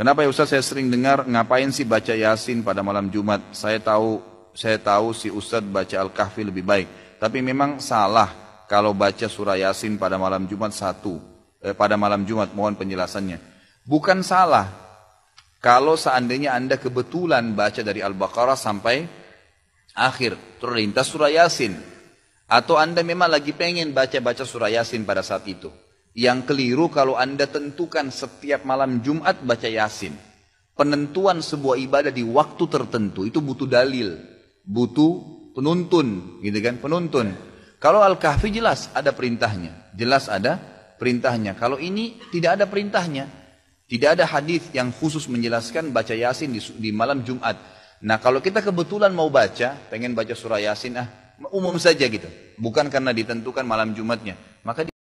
Kenapa ya Ustaz saya sering dengar ngapain sih baca Yasin pada malam Jumat? Saya tahu saya tahu si Ustaz baca Al-Kahfi lebih baik. Tapi memang salah kalau baca surah Yasin pada malam Jumat satu. Eh, pada malam Jumat mohon penjelasannya. Bukan salah kalau seandainya Anda kebetulan baca dari Al-Baqarah sampai akhir terlintas surah Yasin atau Anda memang lagi pengen baca-baca surah Yasin pada saat itu. Yang keliru kalau Anda tentukan setiap malam Jumat baca Yasin. Penentuan sebuah ibadah di waktu tertentu itu butuh dalil, butuh penuntun, gitu kan? Penuntun. Kalau Al-Kahfi jelas ada perintahnya, jelas ada perintahnya. Kalau ini tidak ada perintahnya. Tidak ada hadis yang khusus menjelaskan baca Yasin di, di malam Jumat. Nah, kalau kita kebetulan mau baca, pengen baca surah Yasin ah, umum saja gitu. Bukan karena ditentukan malam Jumatnya.